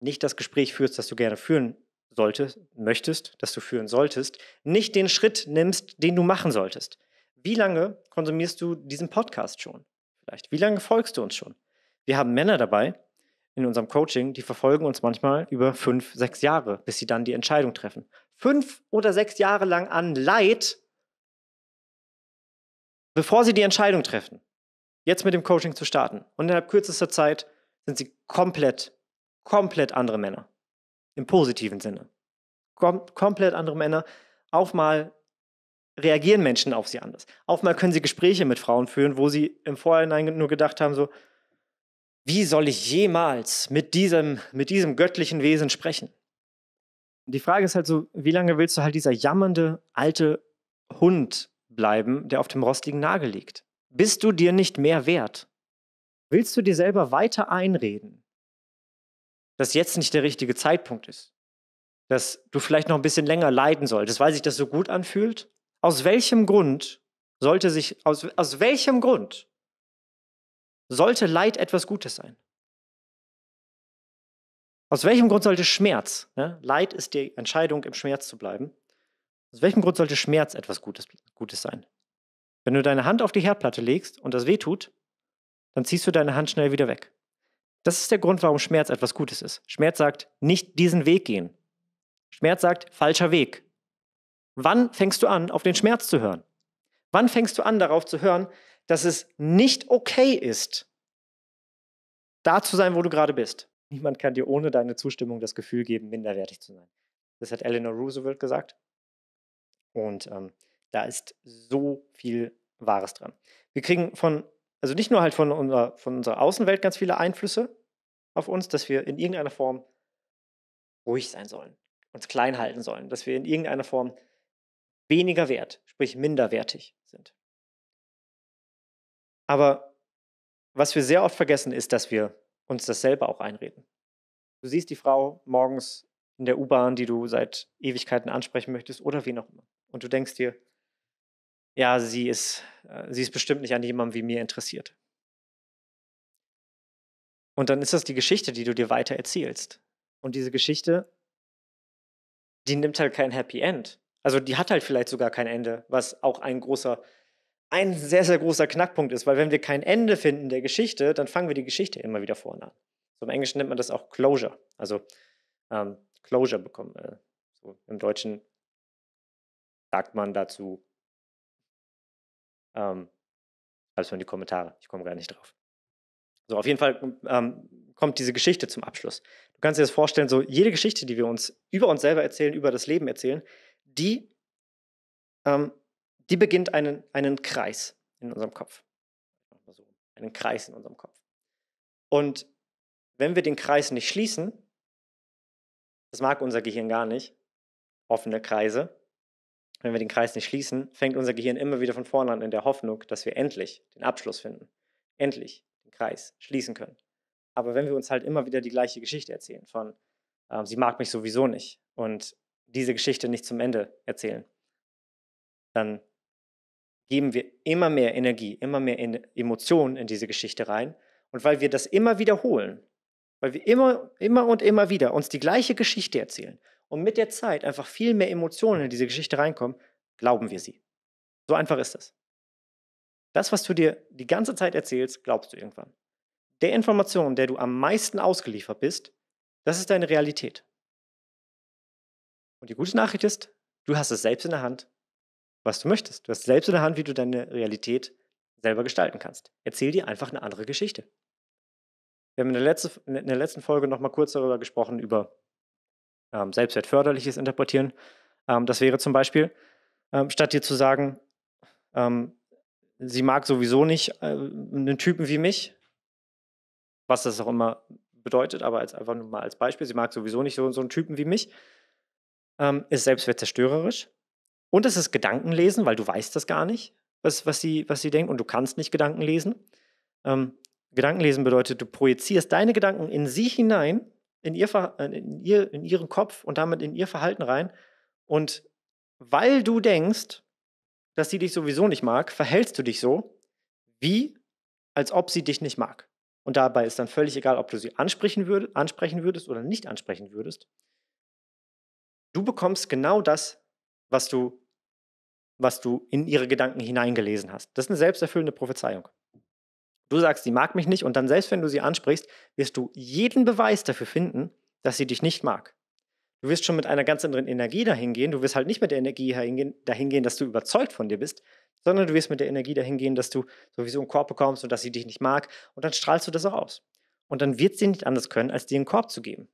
nicht das Gespräch führst, das du gerne führen solltest, möchtest, das du führen solltest, nicht den Schritt nimmst, den du machen solltest. Wie lange konsumierst du diesen Podcast schon? Vielleicht. Wie lange folgst du uns schon? Wir haben Männer dabei in unserem Coaching, die verfolgen uns manchmal über fünf, sechs Jahre, bis sie dann die Entscheidung treffen. Fünf oder sechs Jahre lang an Leid, bevor sie die Entscheidung treffen, jetzt mit dem Coaching zu starten. Und innerhalb kürzester Zeit sind sie komplett, komplett andere Männer. Im positiven Sinne. Kom komplett andere Männer. Auf mal reagieren Menschen auf sie anders. Auf mal können sie Gespräche mit Frauen führen, wo sie im Vorhinein nur gedacht haben, so, wie soll ich jemals mit diesem, mit diesem göttlichen Wesen sprechen? Die Frage ist halt so, wie lange willst du halt dieser jammernde alte Hund bleiben, der auf dem rostigen Nagel liegt? Bist du dir nicht mehr wert? Willst du dir selber weiter einreden, dass jetzt nicht der richtige Zeitpunkt ist? Dass du vielleicht noch ein bisschen länger leiden solltest, weil sich das so gut anfühlt? Aus welchem Grund sollte sich, aus, aus welchem Grund sollte Leid etwas Gutes sein? Aus welchem Grund sollte Schmerz, ne? Leid ist die Entscheidung, im Schmerz zu bleiben, aus welchem Grund sollte Schmerz etwas Gutes, Gutes sein? Wenn du deine Hand auf die Herdplatte legst und das wehtut, dann ziehst du deine Hand schnell wieder weg. Das ist der Grund, warum Schmerz etwas Gutes ist. Schmerz sagt, nicht diesen Weg gehen. Schmerz sagt, falscher Weg. Wann fängst du an, auf den Schmerz zu hören? Wann fängst du an, darauf zu hören, dass es nicht okay ist, da zu sein, wo du gerade bist. Niemand kann dir ohne deine Zustimmung das Gefühl geben, minderwertig zu sein. Das hat Eleanor Roosevelt gesagt. Und ähm, da ist so viel Wahres dran. Wir kriegen von, also nicht nur halt von unserer, von unserer Außenwelt ganz viele Einflüsse auf uns, dass wir in irgendeiner Form ruhig sein sollen, uns klein halten sollen, dass wir in irgendeiner Form weniger wert, sprich minderwertig sind. Aber was wir sehr oft vergessen, ist, dass wir uns das selber auch einreden. Du siehst die Frau morgens in der U-Bahn, die du seit Ewigkeiten ansprechen möchtest oder wie noch immer. Und du denkst dir, ja, sie ist, äh, sie ist bestimmt nicht an jemandem wie mir interessiert. Und dann ist das die Geschichte, die du dir weiter erzählst. Und diese Geschichte, die nimmt halt kein Happy End. Also die hat halt vielleicht sogar kein Ende, was auch ein großer ein sehr, sehr großer Knackpunkt ist, weil wenn wir kein Ende finden der Geschichte, dann fangen wir die Geschichte immer wieder vorne an. So Im Englischen nennt man das auch Closure, also ähm, Closure bekommen. Äh, so Im Deutschen sagt man dazu, ähm, schreib es mal in die Kommentare, ich komme gar nicht drauf. So, auf jeden Fall ähm, kommt diese Geschichte zum Abschluss. Du kannst dir das vorstellen, so jede Geschichte, die wir uns über uns selber erzählen, über das Leben erzählen, die ähm, die beginnt einen, einen Kreis in unserem Kopf. Einen Kreis in unserem Kopf. Und wenn wir den Kreis nicht schließen, das mag unser Gehirn gar nicht, offene Kreise, wenn wir den Kreis nicht schließen, fängt unser Gehirn immer wieder von vorne an in der Hoffnung, dass wir endlich den Abschluss finden, endlich den Kreis schließen können. Aber wenn wir uns halt immer wieder die gleiche Geschichte erzählen, von äh, sie mag mich sowieso nicht und diese Geschichte nicht zum Ende erzählen, dann geben wir immer mehr Energie, immer mehr Emotionen in diese Geschichte rein. Und weil wir das immer wiederholen, weil wir immer, immer und immer wieder uns die gleiche Geschichte erzählen und mit der Zeit einfach viel mehr Emotionen in diese Geschichte reinkommen, glauben wir sie. So einfach ist das. Das, was du dir die ganze Zeit erzählst, glaubst du irgendwann. Der Information, der du am meisten ausgeliefert bist, das ist deine Realität. Und die gute Nachricht ist, du hast es selbst in der Hand, was du möchtest. Du hast selbst in der Hand, wie du deine Realität selber gestalten kannst. Erzähl dir einfach eine andere Geschichte. Wir haben in der, letzte, in der letzten Folge nochmal kurz darüber gesprochen, über ähm, selbstwertförderliches Interpretieren. Ähm, das wäre zum Beispiel, ähm, statt dir zu sagen, ähm, sie mag sowieso nicht äh, einen Typen wie mich, was das auch immer bedeutet, aber als, einfach nur mal als Beispiel, sie mag sowieso nicht so, so einen Typen wie mich, ähm, ist Selbstwert zerstörerisch. Und es ist Gedankenlesen, weil du weißt das gar nicht, was, was, sie, was sie denkt und du kannst nicht Gedanken lesen. Ähm, Gedankenlesen bedeutet, du projizierst deine Gedanken in sie hinein, in, ihr, äh, in, ihr, in ihren Kopf und damit in ihr Verhalten rein. Und weil du denkst, dass sie dich sowieso nicht mag, verhältst du dich so, wie als ob sie dich nicht mag. Und dabei ist dann völlig egal, ob du sie ansprechen, würd, ansprechen würdest oder nicht ansprechen würdest. Du bekommst genau das, was du was du in ihre Gedanken hineingelesen hast. Das ist eine selbsterfüllende Prophezeiung. Du sagst, sie mag mich nicht und dann selbst wenn du sie ansprichst, wirst du jeden Beweis dafür finden, dass sie dich nicht mag. Du wirst schon mit einer ganz anderen Energie dahingehen. Du wirst halt nicht mit der Energie dahingehen, dass du überzeugt von dir bist, sondern du wirst mit der Energie dahingehen, dass du sowieso einen Korb bekommst und dass sie dich nicht mag. Und dann strahlst du das auch aus. Und dann wird sie nicht anders können, als dir einen Korb zu geben.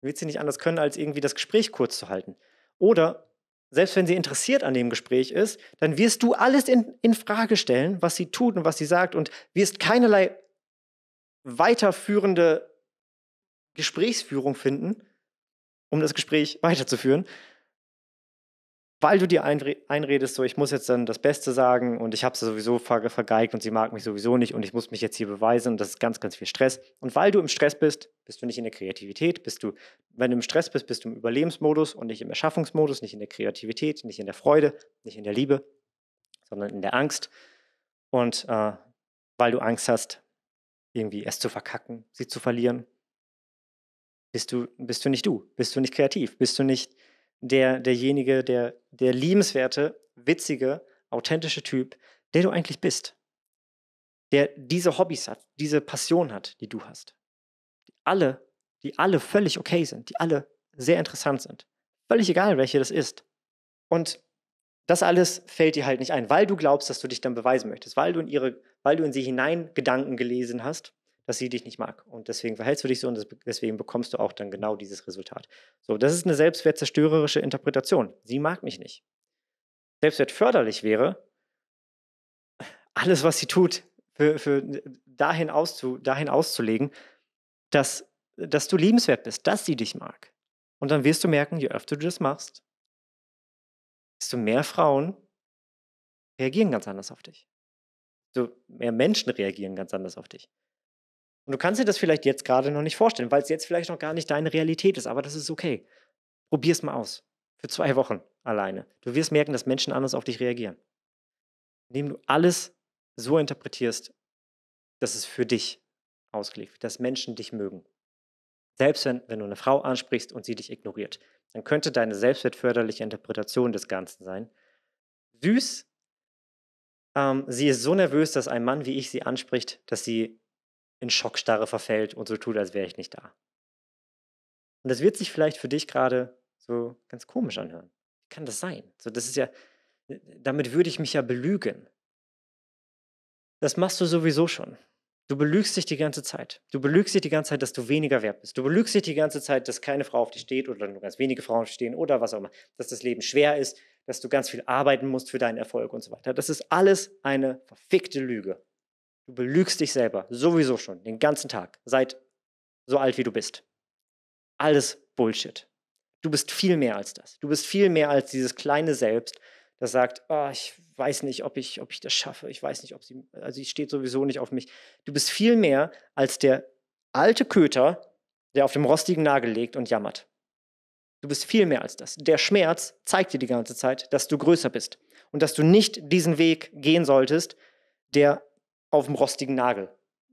Dann wird sie nicht anders können, als irgendwie das Gespräch kurz zu halten. Oder selbst wenn sie interessiert an dem Gespräch ist, dann wirst du alles in, in Frage stellen, was sie tut und was sie sagt und wirst keinerlei weiterführende Gesprächsführung finden, um das Gespräch weiterzuführen, weil du dir einredest, so ich muss jetzt dann das Beste sagen und ich habe sie sowieso vergeigt und sie mag mich sowieso nicht und ich muss mich jetzt hier beweisen und das ist ganz, ganz viel Stress. Und weil du im Stress bist, bist du nicht in der Kreativität, bist du, wenn du im Stress bist, bist du im Überlebensmodus und nicht im Erschaffungsmodus, nicht in der Kreativität, nicht in der Freude, nicht in der Liebe, sondern in der Angst. Und äh, weil du Angst hast, irgendwie es zu verkacken, sie zu verlieren, bist du, bist du nicht du, bist du nicht kreativ, bist du nicht der, derjenige, der, der liebenswerte, witzige, authentische Typ, der du eigentlich bist. Der diese Hobbys hat, diese Passion hat, die du hast. Die alle, die alle völlig okay sind, die alle sehr interessant sind. Völlig egal, welche das ist. Und das alles fällt dir halt nicht ein, weil du glaubst, dass du dich dann beweisen möchtest, weil du in ihre, weil du in sie hinein Gedanken gelesen hast dass sie dich nicht mag. Und deswegen verhältst du dich so und deswegen bekommst du auch dann genau dieses Resultat. So, das ist eine selbstwertzerstörerische Interpretation. Sie mag mich nicht. Selbstwertförderlich wäre, alles, was sie tut, für, für dahin, auszu, dahin auszulegen, dass, dass du liebenswert bist, dass sie dich mag. Und dann wirst du merken, je öfter du das machst, desto mehr Frauen reagieren ganz anders auf dich. Desto mehr Menschen reagieren ganz anders auf dich. Und du kannst dir das vielleicht jetzt gerade noch nicht vorstellen, weil es jetzt vielleicht noch gar nicht deine Realität ist, aber das ist okay. Probier es mal aus. Für zwei Wochen alleine. Du wirst merken, dass Menschen anders auf dich reagieren. Indem du alles so interpretierst, dass es für dich ausgelegt dass Menschen dich mögen. Selbst wenn, wenn du eine Frau ansprichst und sie dich ignoriert, dann könnte deine selbstwertförderliche Interpretation des Ganzen sein. Süß, ähm, sie ist so nervös, dass ein Mann wie ich sie anspricht, dass sie in Schockstarre verfällt und so tut, als wäre ich nicht da. Und das wird sich vielleicht für dich gerade so ganz komisch anhören. Wie kann das sein? So, das ist ja, äh, damit würde ich mich ja belügen. Das machst du sowieso schon. Du belügst dich die ganze Zeit. Du belügst dich die ganze Zeit, dass du weniger wert bist. Du belügst dich die ganze Zeit, dass keine Frau auf dich steht oder nur ganz wenige Frauen stehen oder was auch immer. Dass das Leben schwer ist, dass du ganz viel arbeiten musst für deinen Erfolg und so weiter. Das ist alles eine verfickte Lüge. Du belügst dich selber sowieso schon den ganzen Tag, seit so alt wie du bist. Alles Bullshit. Du bist viel mehr als das. Du bist viel mehr als dieses kleine Selbst, das sagt, oh, ich weiß nicht, ob ich, ob ich das schaffe. Ich weiß nicht, ob sie, also sie steht sowieso nicht auf mich. Du bist viel mehr als der alte Köter, der auf dem rostigen Nagel liegt und jammert. Du bist viel mehr als das. Der Schmerz zeigt dir die ganze Zeit, dass du größer bist und dass du nicht diesen Weg gehen solltest, der auf dem rostigen Nagel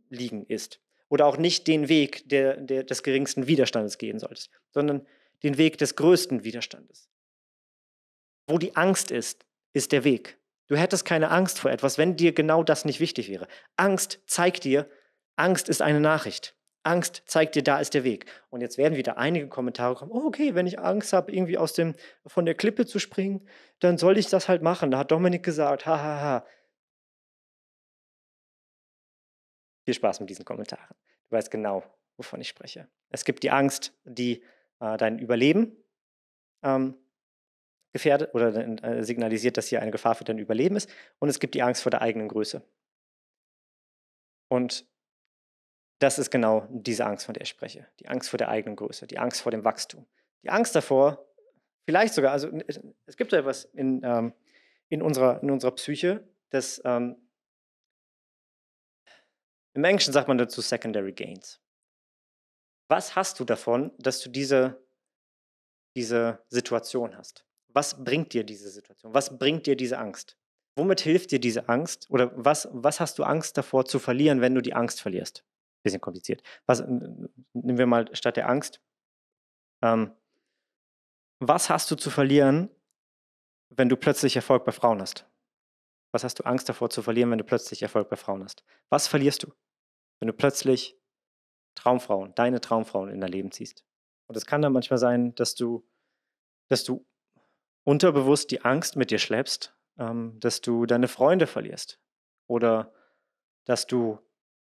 liegen ist. Oder auch nicht den Weg der, der, des geringsten Widerstandes gehen solltest, sondern den Weg des größten Widerstandes. Wo die Angst ist, ist der Weg. Du hättest keine Angst vor etwas, wenn dir genau das nicht wichtig wäre. Angst zeigt dir, Angst ist eine Nachricht. Angst zeigt dir, da ist der Weg. Und jetzt werden wieder einige Kommentare kommen, oh, okay, wenn ich Angst habe, irgendwie aus dem, von der Klippe zu springen, dann soll ich das halt machen. Da hat Dominik gesagt, hahaha. Ha, ha. Viel Spaß mit diesen Kommentaren. Du weißt genau, wovon ich spreche. Es gibt die Angst, die äh, dein Überleben ähm, gefährdet oder äh, signalisiert, dass hier eine Gefahr für dein Überleben ist. Und es gibt die Angst vor der eigenen Größe. Und das ist genau diese Angst, von der ich spreche. Die Angst vor der eigenen Größe, die Angst vor dem Wachstum. Die Angst davor, vielleicht sogar, also es gibt so etwas in, ähm, in, unserer, in unserer Psyche, das ähm, im Englischen sagt man dazu Secondary Gains. Was hast du davon, dass du diese, diese Situation hast? Was bringt dir diese Situation? Was bringt dir diese Angst? Womit hilft dir diese Angst? Oder was, was hast du Angst davor zu verlieren, wenn du die Angst verlierst? Bisschen kompliziert. Was, nehmen wir mal statt der Angst. Ähm, was hast du zu verlieren, wenn du plötzlich Erfolg bei Frauen hast? Was hast du Angst davor zu verlieren, wenn du plötzlich Erfolg bei Frauen hast? Was verlierst du? Wenn du plötzlich Traumfrauen, deine Traumfrauen in dein Leben ziehst. Und es kann dann manchmal sein, dass du, dass du unterbewusst die Angst mit dir schleppst, ähm, dass du deine Freunde verlierst oder dass du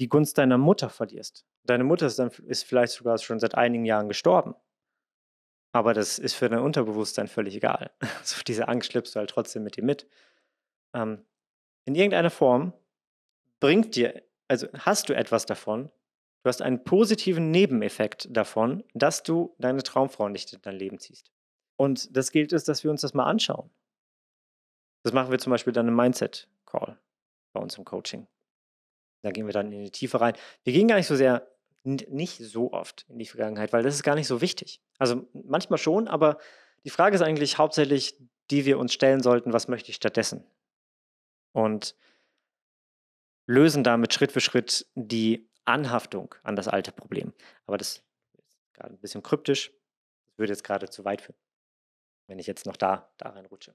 die Gunst deiner Mutter verlierst. Deine Mutter ist, dann, ist vielleicht sogar schon seit einigen Jahren gestorben. Aber das ist für dein Unterbewusstsein völlig egal. Also *laughs* diese Angst schleppst du halt trotzdem mit dir mit. Ähm, in irgendeiner Form bringt dir also hast du etwas davon, du hast einen positiven Nebeneffekt davon, dass du deine Traumfrau nicht in dein Leben ziehst. Und das gilt es, dass wir uns das mal anschauen. Das machen wir zum Beispiel dann im Mindset-Call bei uns im Coaching. Da gehen wir dann in die Tiefe rein. Wir gehen gar nicht so sehr, nicht so oft in die Vergangenheit, weil das ist gar nicht so wichtig. Also manchmal schon, aber die Frage ist eigentlich hauptsächlich, die wir uns stellen sollten, was möchte ich stattdessen? Und lösen damit Schritt für Schritt die Anhaftung an das alte Problem. Aber das ist gerade ein bisschen kryptisch. Das würde jetzt gerade zu weit führen, wenn ich jetzt noch da, da reinrutsche.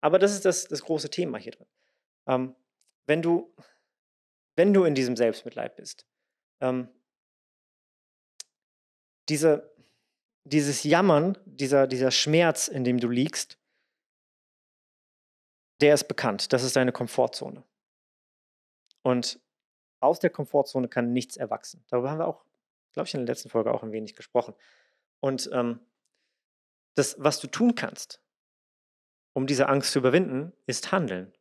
Aber das ist das, das große Thema hier drin. Ähm, wenn, du, wenn du in diesem Selbstmitleid bist, ähm, diese, dieses Jammern, dieser, dieser Schmerz, in dem du liegst, der ist bekannt. Das ist deine Komfortzone. Und aus der Komfortzone kann nichts erwachsen. Darüber haben wir auch, glaube ich, in der letzten Folge auch ein wenig gesprochen. Und ähm, das, was du tun kannst, um diese Angst zu überwinden, ist Handeln.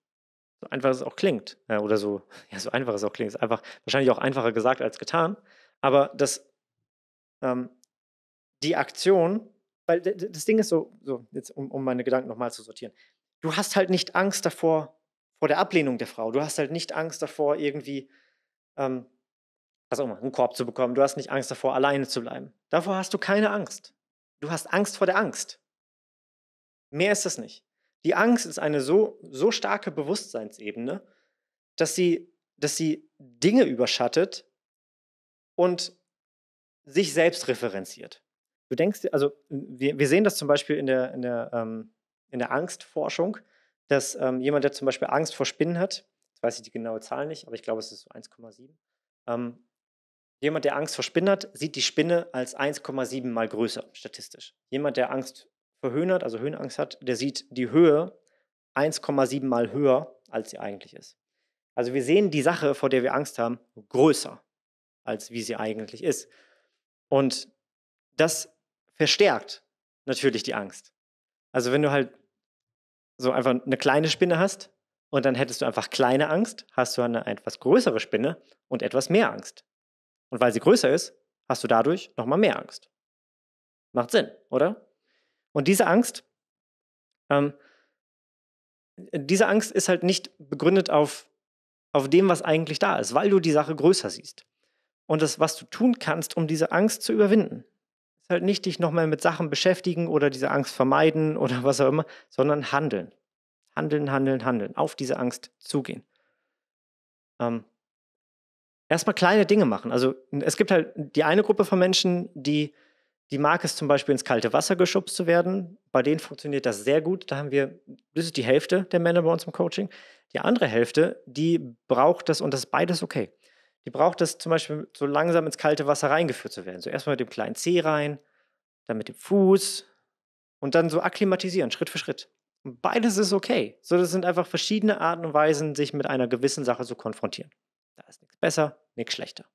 So einfach es auch klingt, äh, oder so, *laughs* ja, so einfach es auch klingt, ist einfach wahrscheinlich auch einfacher gesagt als getan. Aber das, ähm, die Aktion, weil das Ding ist so, so jetzt um, um meine Gedanken nochmal zu sortieren. Du hast halt nicht Angst davor, vor der Ablehnung der Frau. Du hast halt nicht Angst davor, irgendwie, ähm, also einen Korb zu bekommen. Du hast nicht Angst davor, alleine zu bleiben. Davor hast du keine Angst. Du hast Angst vor der Angst. Mehr ist das nicht. Die Angst ist eine so, so starke Bewusstseinsebene, dass sie, dass sie Dinge überschattet und sich selbst referenziert. Du denkst, also wir, wir sehen das zum Beispiel in der, in der, ähm, in der Angstforschung, dass ähm, jemand, der zum Beispiel Angst vor Spinnen hat, jetzt weiß ich die genaue Zahl nicht, aber ich glaube, es ist so 1,7. Ähm, jemand, der Angst vor Spinnen hat, sieht die Spinne als 1,7 mal größer, statistisch. Jemand, der Angst vor Höhen hat, also Höhenangst hat, der sieht die Höhe 1,7 mal höher, als sie eigentlich ist. Also wir sehen die Sache, vor der wir Angst haben, größer, als wie sie eigentlich ist. Und das verstärkt natürlich die Angst. Also wenn du halt so einfach eine kleine Spinne hast und dann hättest du einfach kleine Angst, hast du eine etwas größere Spinne und etwas mehr Angst. Und weil sie größer ist, hast du dadurch nochmal mehr Angst. Macht Sinn, oder? Und diese Angst, ähm, diese Angst ist halt nicht begründet auf, auf dem, was eigentlich da ist, weil du die Sache größer siehst. Und das, was du tun kannst, um diese Angst zu überwinden, halt nicht dich nochmal mit Sachen beschäftigen oder diese Angst vermeiden *laughs* oder was auch immer, sondern handeln. Handeln, handeln, handeln. Auf diese Angst zugehen. Ähm, erstmal kleine Dinge machen. Also es gibt halt die eine Gruppe von Menschen, die, die mag es zum Beispiel ins kalte Wasser geschubst zu werden. Bei denen funktioniert das sehr gut. Da haben wir, das ist die Hälfte der Männer bei uns im Coaching. Die andere Hälfte, die braucht das und das ist beides okay die braucht es zum Beispiel so langsam ins kalte Wasser reingeführt zu werden. So erstmal mit dem kleinen Zeh rein, dann mit dem Fuß und dann so akklimatisieren, Schritt für Schritt. Und beides ist okay. So, das sind einfach verschiedene Arten und Weisen, sich mit einer gewissen Sache zu konfrontieren. Da ist nichts besser, nichts schlechter.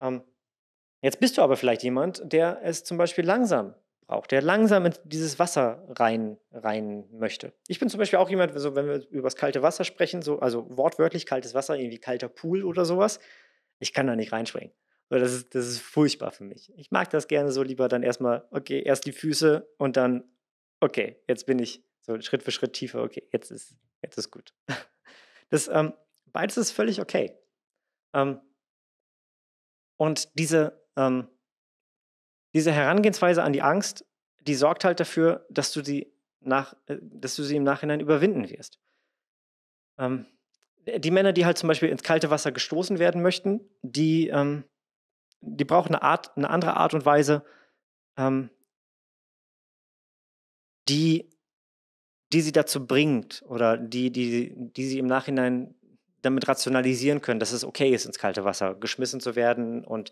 Ähm, jetzt bist du aber vielleicht jemand, der es zum Beispiel langsam auch, der langsam in dieses Wasser rein, rein möchte. Ich bin zum Beispiel auch jemand, so wenn wir über das kalte Wasser sprechen, so, also wortwörtlich kaltes Wasser, irgendwie kalter Pool oder sowas, ich kann da nicht reinspringen. Das ist, das ist furchtbar für mich. Ich mag das gerne so lieber dann erstmal, okay, erst die Füße und dann, okay, jetzt bin ich so Schritt für Schritt tiefer, okay, jetzt ist, jetzt ist gut. *laughs* Das, ähm, beides ist völlig okay. Ähm, und diese, ähm, diese Herangehensweise an die Angst, die sorgt halt dafür, dass du sie, nach, äh, dass du sie im Nachhinein überwinden wirst. Ähm, die Männer, die halt zum Beispiel ins kalte Wasser gestoßen werden möchten, die, ähm, die brauchen eine, Art, eine andere Art und Weise, ähm, die, die sie dazu bringt oder die, die, die sie im Nachhinein damit rationalisieren können, dass es okay ist, ins kalte Wasser geschmissen zu werden und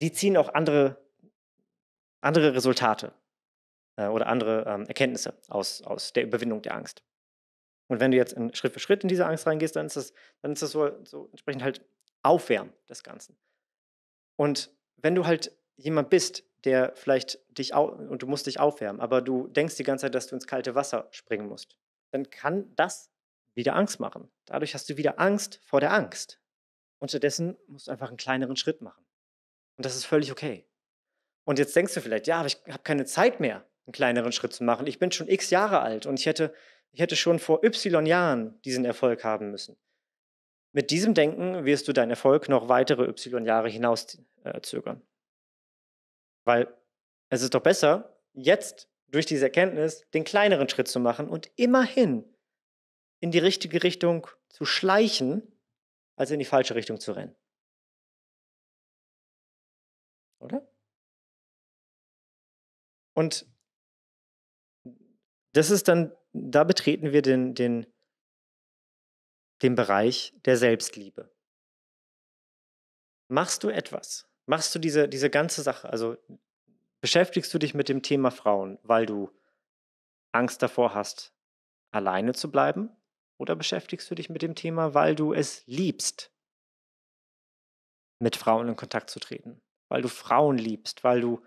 die ziehen auch andere, andere Resultate äh, oder andere ähm, Erkenntnisse aus, aus der Überwindung der Angst. Und wenn du jetzt in, Schritt für Schritt in diese Angst reingehst, dann ist das, dann ist das so, so entsprechend halt Aufwärmen des Ganzen. Und wenn du halt jemand bist, der vielleicht dich und du musst dich aufwärmen, aber du denkst die ganze Zeit, dass du ins kalte Wasser springen musst, dann kann das wieder Angst machen. Dadurch hast du wieder Angst vor der Angst. Unterdessen musst du einfach einen kleineren Schritt machen. Und das ist völlig okay. Und jetzt denkst du vielleicht, ja, aber ich habe keine Zeit mehr, einen kleineren Schritt zu machen. Ich bin schon x Jahre alt und ich hätte, ich hätte schon vor y Jahren diesen Erfolg haben müssen. Mit diesem Denken wirst du deinen Erfolg noch weitere y Jahre hinauszögern. äh, Weil es ist doch besser, jetzt durch diese Erkenntnis den kleineren Schritt zu machen und immerhin in die richtige Richtung zu schleichen, als in die falsche Richtung zu rennen oder? Und das ist dann, da betreten wir den, den, den Bereich der Selbstliebe. Machst du etwas? Machst du diese, diese ganze Sache? Also beschäftigst du dich mit dem Thema Frauen, weil du Angst davor hast, alleine zu bleiben? Oder beschäftigst du dich mit dem Thema, weil du es liebst, mit Frauen in Kontakt zu treten? weil du Frauen liebst, weil du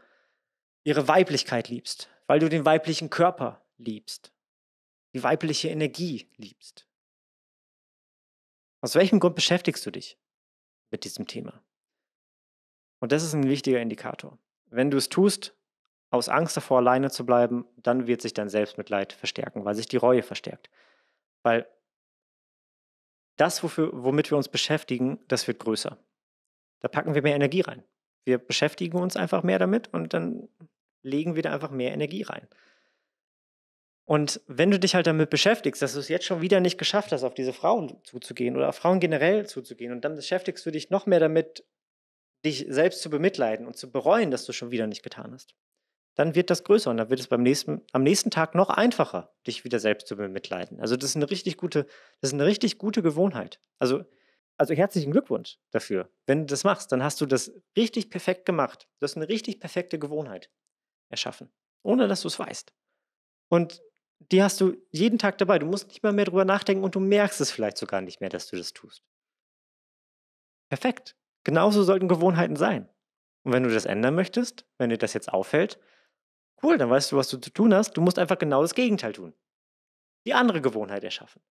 ihre Weiblichkeit liebst, weil du den weiblichen Körper liebst, die weibliche Energie liebst. Aus welchem Grund beschäftigst du dich mit diesem Thema? Und das ist ein wichtiger Indikator. Wenn du es tust, aus Angst davor, alleine zu bleiben, dann wird sich dein Selbstmitleid verstärken, weil sich die Reue verstärkt. Weil das, wofür, womit wir uns beschäftigen, das wird größer. Da packen wir mehr Energie rein. Wir beschäftigen uns einfach mehr damit und dann legen wir da einfach mehr Energie rein. Und wenn du dich halt damit beschäftigst, dass du es jetzt schon wieder nicht geschafft hast, auf diese Frauen zuzugehen oder auf Frauen generell zuzugehen, und dann beschäftigst du dich noch mehr damit, dich selbst zu bemitleiden und zu bereuen, dass du es schon wieder nicht getan hast, dann wird das größer und dann wird es beim nächsten, am nächsten Tag noch einfacher, dich wieder selbst zu bemitleiden. Also das ist eine richtig gute, das ist eine richtig gute Gewohnheit. Also also herzlichen Glückwunsch dafür. Wenn du das machst, dann hast du das richtig perfekt gemacht. Du hast eine richtig perfekte Gewohnheit erschaffen, ohne dass du es weißt. Und die hast du jeden Tag dabei. Du musst nicht mal mehr drüber nachdenken und du merkst es vielleicht sogar nicht mehr, dass du das tust. Perfekt. Genauso sollten Gewohnheiten sein. Und wenn du das ändern möchtest, wenn dir das jetzt auffällt, cool, dann weißt du, was du zu tun hast. Du musst einfach genau das Gegenteil tun. Die andere Gewohnheit erschaffen.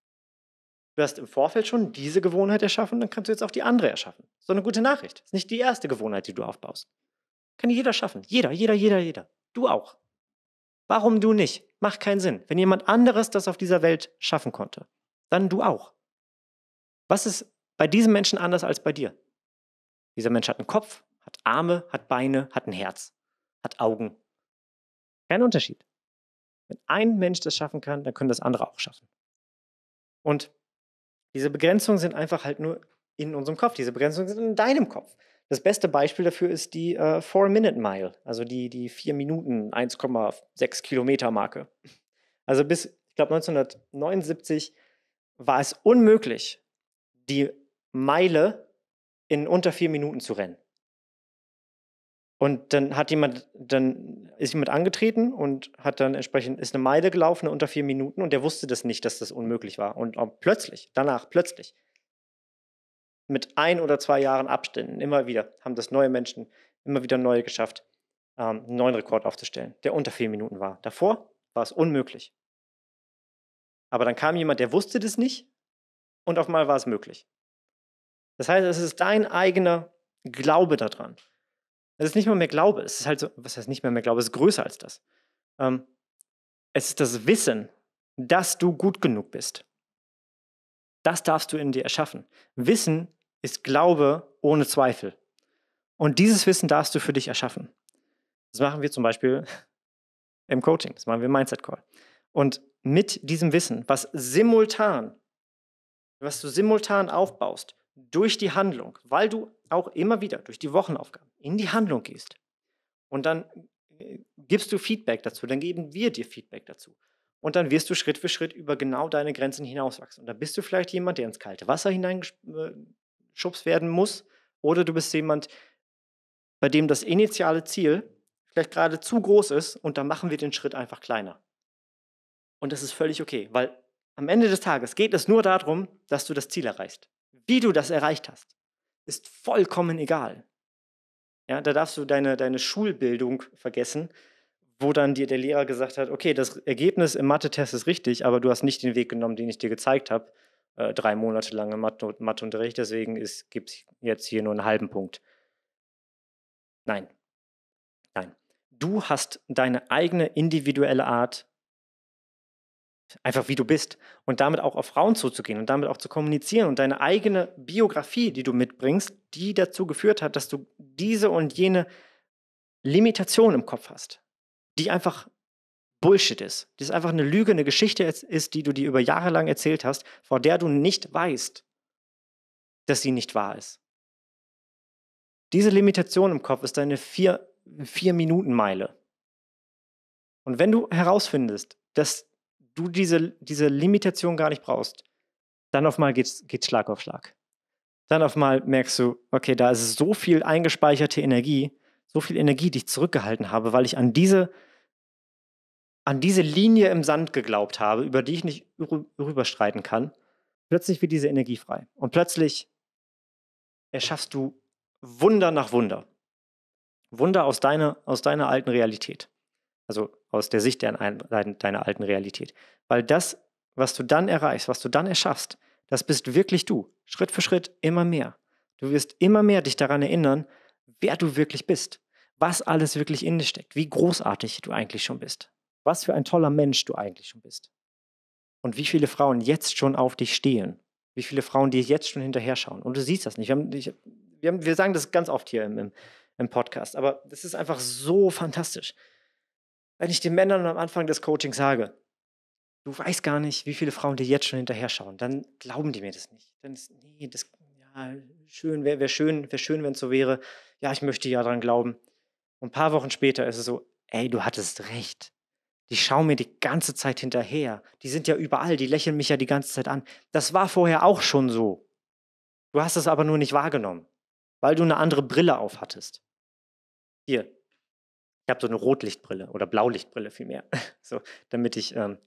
Du hast im Vorfeld schon diese Gewohnheit erschaffen, dann kannst du jetzt auch die andere erschaffen. So eine gute Nachricht. ist nicht die erste Gewohnheit, die du aufbaust. Kann jeder schaffen. Jeder, jeder, jeder, jeder. Du auch. Warum du nicht? Macht keinen Sinn. Wenn jemand anderes das auf dieser Welt schaffen konnte, dann du auch. Was ist bei diesem Menschen anders als bei dir? Dieser Mensch hat einen Kopf, hat Arme, hat Beine, hat ein Herz, hat Augen. Kein Unterschied. Wenn ein Mensch das schaffen kann, dann können das andere auch schaffen. Und diese Begrenzungen sind einfach halt nur in unserem Kopf. Diese Begrenzungen sind in deinem Kopf. Das beste Beispiel dafür ist die 4 äh, minute mile also die, die 4 Minuten 1,6 Kilometer Marke. Also bis, ich glaube, 1979 war es unmöglich, die Meile in unter 4 Minuten zu rennen. Und dann hat jemand, dann ist jemand angetreten und hat dann entsprechend, ist eine Meile gelaufen unter vier Minuten und der wusste das nicht, dass das unmöglich war. Und plötzlich, danach, plötzlich, mit ein oder zwei Jahren Abständen, immer wieder, haben das neue Menschen immer wieder neue geschafft, ähm, einen neuen Rekord aufzustellen, der unter vier Minuten war. Davor war es unmöglich. Aber dann kam jemand, der wusste das nicht und auf einmal war es möglich. Das heißt, es ist dein eigener Glaube daran. Es ist nicht mal mehr Glaube, es ist halt so, was heißt nicht mehr mehr Glaube, es ist größer als das. Ähm, es ist das Wissen, dass du gut genug bist. Das darfst du in dir erschaffen. Wissen ist Glaube ohne Zweifel. Und dieses Wissen darfst du für dich erschaffen. Das machen wir zum Beispiel *laughs* im Coaching, das machen wir im Mindset Call. Und mit diesem Wissen, was simultan, was du simultan aufbaust, durch die Handlung, weil du auch immer wieder durch die Wochenaufgaben in die Handlung gehst und dann äh, gibst du Feedback dazu, dann geben wir dir Feedback dazu. Und dann wirst du Schritt für Schritt über genau deine Grenzen hinauswachsen. Und dann bist du vielleicht jemand, der ins kalte Wasser hineingeschubst äh, werden muss. Oder du bist jemand, bei dem das initiale Ziel vielleicht gerade zu groß ist und dann machen wir den Schritt einfach kleiner. Und das ist völlig okay, weil am Ende des Tages geht es nur darum, dass du das Ziel erreichst. Wie du das erreicht hast, ist vollkommen egal. Ja, da darfst du deine, deine Schulbildung vergessen, wo dann dir der Lehrer gesagt hat, okay, das Ergebnis im Mathe-Test ist richtig, aber du hast nicht den Weg genommen, den ich dir gezeigt habe, äh, drei Monate lang im Matheunterricht, deswegen gibt es jetzt hier nur einen halben Punkt. Nein, nein. Du hast deine eigene individuelle Art, einfach wie du bist und damit auch auf Frauen zuzugehen und damit auch zu kommunizieren und deine eigene Biografie, die du mitbringst, die dazu geführt hat, dass du diese und jene Limitation im Kopf hast, die einfach Bullshit ist. Die ist einfach eine Lüge, eine Geschichte ist, die du dir über Jahre lang erzählt hast, vor der du nicht weißt, dass sie nicht wahr ist. Diese Limitation im Kopf ist deine vier, vier Minuten Meile. Und wenn du herausfindest, dass du diese, diese Limitation gar nicht brauchst, dann auf einmal geht's, geht's Schlag auf Schlag. Dann auf einmal merkst du, okay, da ist so viel eingespeicherte Energie, so viel Energie, die ich zurückgehalten habe, weil ich an diese, an diese Linie im Sand geglaubt habe, über die ich nicht rüberstreiten kann. Plötzlich wird diese Energie frei. Und plötzlich erschaffst du Wunder nach Wunder. Wunder aus deiner, aus deiner alten Realität. Also aus der Sicht deiner alten Realität. Weil das, was du dann erreichst, was du dann erschaffst, das bist wirklich du. Schritt für Schritt immer mehr. Du wirst immer mehr dich daran erinnern, wer du wirklich bist, was alles wirklich in dir steckt, wie großartig du eigentlich schon bist, was für ein toller Mensch du eigentlich schon bist. Und wie viele Frauen jetzt schon auf dich stehen, wie viele Frauen dir jetzt schon hinterher schauen. Und du siehst das nicht. Wir, haben, ich, wir, haben, wir sagen das ganz oft hier im, im, im Podcast, aber das ist einfach so fantastisch wenn ich den Männern am Anfang des Coachings sage, du weißt gar nicht, wie viele Frauen dir jetzt schon hinterher schauen, dann glauben die mir das nicht. Dann ist, nee, das, ja, schön, wäre wär schön, wäre schön, wenn es so wäre. Ja, ich möchte ja dran glauben. Und ein paar Wochen später ist es so, ey, du hattest recht. Die schauen mir die ganze Zeit hinterher. Die sind ja überall, die lächeln mich ja die ganze Zeit an. Das war vorher auch schon so. Du hast es aber nur nicht wahrgenommen, weil du eine andere Brille aufhattest. Hier, habe so eine Rotlichtbrille oder Blaulichtbrille vielmehr. *laughs* So, damit ich, ähm,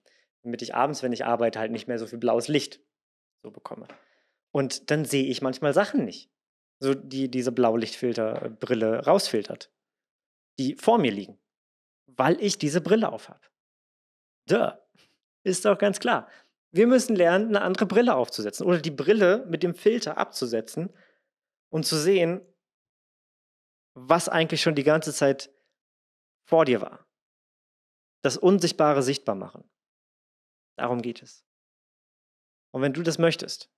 damit ich abends, wenn ich arbeite, halt nicht mehr so viel blaues Licht so bekomme. Und dann sehe ich manchmal Sachen nicht. So, die diese Blaulichtfilterbrille äh, rausfiltert, die vor mir liegen, weil ich diese Brille aufhab. Duh. Ist doch ganz klar. Wir müssen lernen, eine andere Brille aufzusetzen oder die Brille mit dem Filter abzusetzen und zu sehen, was eigentlich schon die ganze Zeit vor dir war. Das Unsichtbare sichtbar machen. Darum geht es. Und wenn du das möchtest,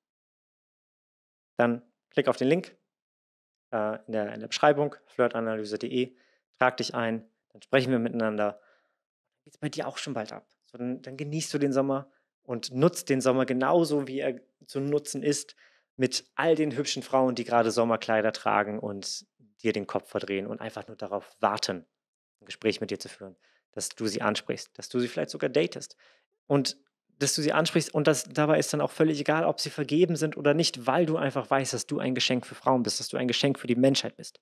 dann klick auf den Link äh, in, der, in der Beschreibung, flirtanalyse.de, trag dich ein, dann sprechen wir miteinander. Dann Geht es bei dir auch schon bald ab. So, dann, dann genießt du den Sommer und nutzt den Sommer genauso, wie er zu nutzen ist, mit all den hübschen Frauen, die gerade Sommerkleider tragen und dir den Kopf verdrehen und einfach nur darauf warten, ein Gespräch mit dir zu führen, dass du sie ansprichst, dass du sie vielleicht sogar datest und dass du sie ansprichst und dass dabei ist dann auch völlig egal, ob sie vergeben sind oder nicht, weil du einfach weißt, dass du ein Geschenk für Frauen bist, dass du ein Geschenk für die Menschheit bist,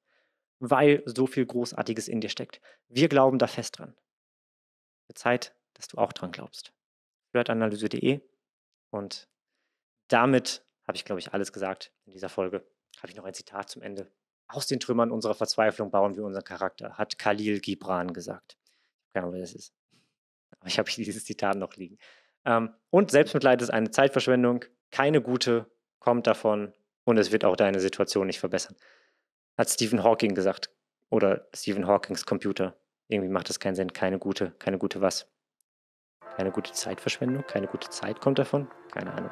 weil so viel Großartiges in dir steckt. Wir glauben da fest dran. Für Zeit, dass du auch dran glaubst. Flirtanalyse.de und damit habe ich, glaube ich, alles gesagt in dieser Folge. Habe ich noch ein Zitat zum Ende? Aus den Trümmern unserer Verzweiflung bauen wir unseren Charakter, hat Khalil Gibran gesagt. Keine Ahnung, das ist. Aber ich habe dieses Zitat noch liegen. Ähm, und Selbstmitleid ist eine Zeitverschwendung, keine gute, kommt davon und es wird auch deine Situation nicht verbessern. Hat Stephen Hawking gesagt. Oder Stephen Hawkings Computer. Irgendwie macht das keinen Sinn. Keine gute, keine gute was. Keine gute Zeitverschwendung, keine gute Zeit kommt davon. Keine Ahnung.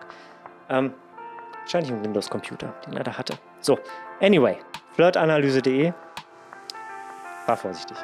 Ähm, Wahrscheinlich ein Windows-Computer, den er da hatte. So, anyway, flirtanalyse.de. War vorsichtig.